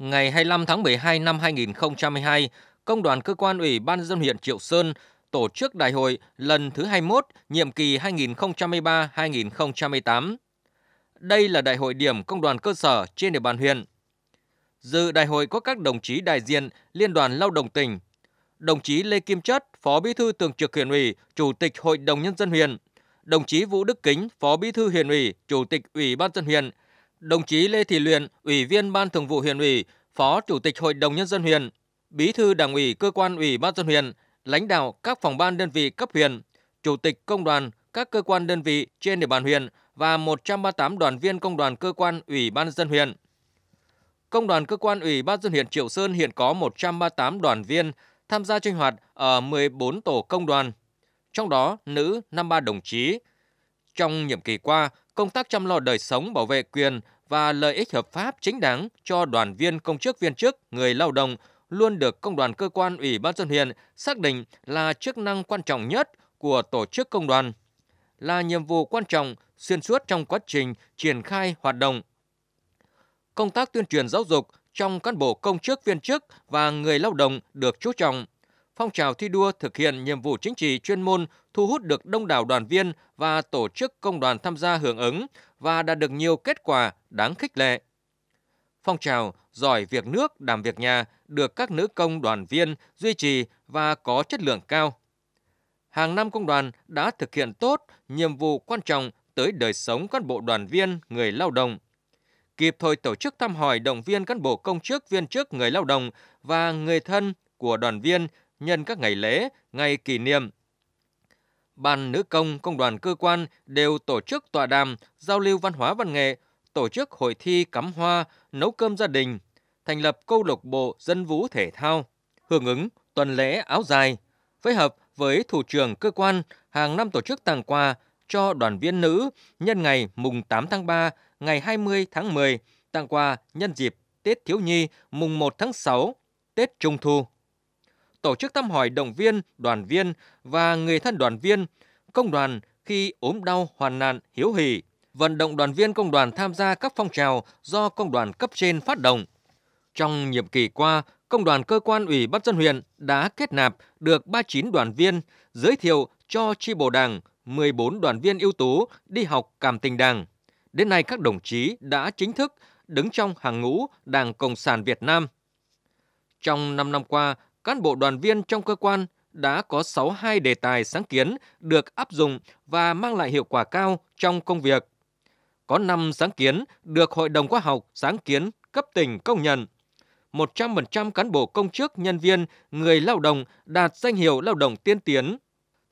ngày 25 tháng 12 năm 2022, Công đoàn Cơ quan Ủy ban dân huyện Triệu Sơn tổ chức đại hội lần thứ 21, nhiệm kỳ 2023-2028. Đây là đại hội điểm công đoàn cơ sở trên địa bàn huyện. Dự đại hội có các đồng chí đại diện Liên đoàn Lao động tỉnh, đồng chí Lê Kim Chất, Phó Bí thư Thường trực huyện ủy, Chủ tịch Hội đồng nhân dân huyện, đồng chí Vũ Đức Kính, Phó Bí thư huyện ủy, Chủ tịch Ủy ban dân huyện, đồng chí Lê Thị Luyện, Ủy viên Ban Thường vụ huyện ủy, Phó Chủ tịch Hội đồng Nhân dân huyện, Bí thư Đảng ủy cơ quan Ủy ban dân huyện, lãnh đạo các phòng ban đơn vị cấp huyện, Chủ tịch Công đoàn, các cơ quan đơn vị trên địa bàn huyện và 138 đoàn viên công đoàn cơ quan Ủy ban dân huyện. Công đoàn cơ quan Ủy ban dân huyện Triệu Sơn hiện có 138 đoàn viên tham gia sinh hoạt ở 14 tổ công đoàn, trong đó nữ 53 đồng chí. Trong nhiệm kỳ qua, công tác chăm lo đời sống, bảo vệ quyền và lợi ích hợp pháp chính đáng cho đoàn viên công chức viên chức, người lao động luôn được công đoàn cơ quan Ủy ban dân huyện xác định là chức năng quan trọng nhất của tổ chức công đoàn, là nhiệm vụ quan trọng xuyên suốt trong quá trình triển khai hoạt động. Công tác tuyên truyền giáo dục trong cán bộ công chức viên chức và người lao động được chú trọng – phong trào thi đua thực hiện nhiệm vụ chính trị chuyên môn thu hút được đông đảo đoàn viên và tổ chức công đoàn tham gia hưởng ứng và đạt được nhiều kết quả đáng khích lệ. Phong trào giỏi việc nước, đảm việc nhà được các nữ công đoàn viên duy trì và có chất lượng cao. Hàng năm công đoàn đã thực hiện tốt nhiệm vụ quan trọng tới đời sống cán bộ đoàn viên, người lao động, kịp thời tổ chức thăm hỏi động viên cán bộ công chức viên chức người lao động và người thân của đoàn viên nhân các ngày lễ, ngày kỷ niệm. Ban nữ công, công đoàn cơ quan đều tổ chức tọa đàm, giao lưu văn hóa văn nghệ, tổ chức hội thi cắm hoa, nấu cơm gia đình, thành lập câu lạc bộ dân vũ thể thao, hưởng ứng tuần lễ áo dài, phối hợp với thủ trưởng cơ quan hàng năm tổ chức tặng quà cho đoàn viên nữ nhân ngày mùng 8 tháng 3, ngày 20 tháng 10, tặng quà nhân dịp Tết Thiếu Nhi mùng 1 tháng 6, Tết Trung Thu tổ chức thăm hỏi động viên, đoàn viên và người thân đoàn viên, công đoàn khi ốm đau, hoàn nạn, hiếu hỉ, vận động đoàn viên công đoàn tham gia các phong trào do công đoàn cấp trên phát động. Trong nhiệm kỳ qua, công đoàn cơ quan ủy ban dân huyện đã kết nạp được 39 đoàn viên, giới thiệu cho tri bộ đảng 14 đoàn viên ưu tú đi học cảm tình đảng. Đến nay các đồng chí đã chính thức đứng trong hàng ngũ Đảng Cộng sản Việt Nam. Trong 5 năm qua, cán bộ đoàn viên trong cơ quan đã có 62 đề tài sáng kiến được áp dụng và mang lại hiệu quả cao trong công việc. Có 5 sáng kiến được Hội đồng khoa học sáng kiến cấp tỉnh công nhận. 100% cán bộ công chức, nhân viên, người lao động đạt danh hiệu lao động tiên tiến.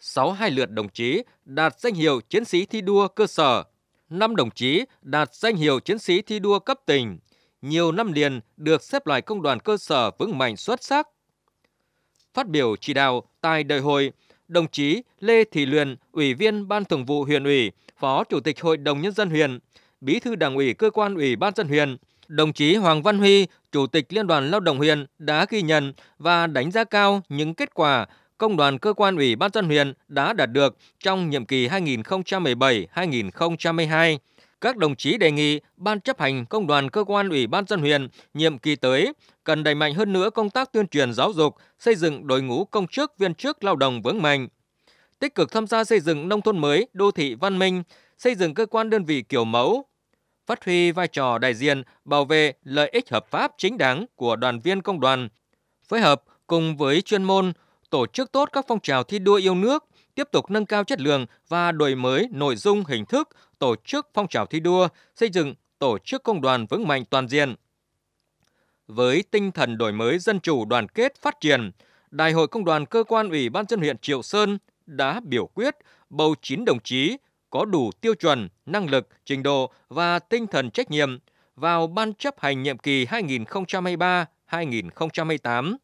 62 lượt đồng chí đạt danh hiệu chiến sĩ thi đua cơ sở. 5 đồng chí đạt danh hiệu chiến sĩ thi đua cấp tỉnh. Nhiều năm liền được xếp loại công đoàn cơ sở vững mạnh xuất sắc Phát biểu chỉ đạo tại đại hội, đồng chí Lê Thị Luyện, Ủy viên Ban Thường vụ huyện ủy, Phó Chủ tịch Hội đồng nhân dân huyện, Bí thư Đảng ủy cơ quan Ủy ban dân huyện, đồng chí Hoàng Văn Huy, Chủ tịch Liên đoàn Lao động huyện đã ghi nhận và đánh giá cao những kết quả công đoàn cơ quan Ủy ban dân huyện đã đạt được trong nhiệm kỳ 2017-2022 các đồng chí đề nghị Ban chấp hành Công đoàn Cơ quan Ủy ban dân huyện nhiệm kỳ tới cần đẩy mạnh hơn nữa công tác tuyên truyền giáo dục, xây dựng đội ngũ công chức viên chức lao động vững mạnh, tích cực tham gia xây dựng nông thôn mới, đô thị văn minh, xây dựng cơ quan đơn vị kiểu mẫu, phát huy vai trò đại diện bảo vệ lợi ích hợp pháp chính đáng của đoàn viên công đoàn, phối hợp cùng với chuyên môn tổ chức tốt các phong trào thi đua yêu nước, tiếp tục nâng cao chất lượng và đổi mới nội dung hình thức, tổ chức phong trào thi đua, xây dựng tổ chức công đoàn vững mạnh toàn diện. Với tinh thần đổi mới dân chủ đoàn kết phát triển, Đại hội Công đoàn Cơ quan Ủy ban dân huyện Triệu Sơn đã biểu quyết bầu 9 đồng chí có đủ tiêu chuẩn, năng lực, trình độ và tinh thần trách nhiệm vào Ban chấp hành nhiệm kỳ 2023-2028.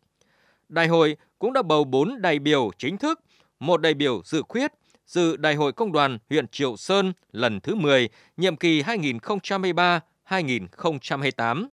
Đại hội cũng đã bầu 4 đại biểu chính thức, một đại biểu dự khuyết dự Đại hội Công đoàn huyện Triệu Sơn lần thứ 10, nhiệm kỳ 2023-2028.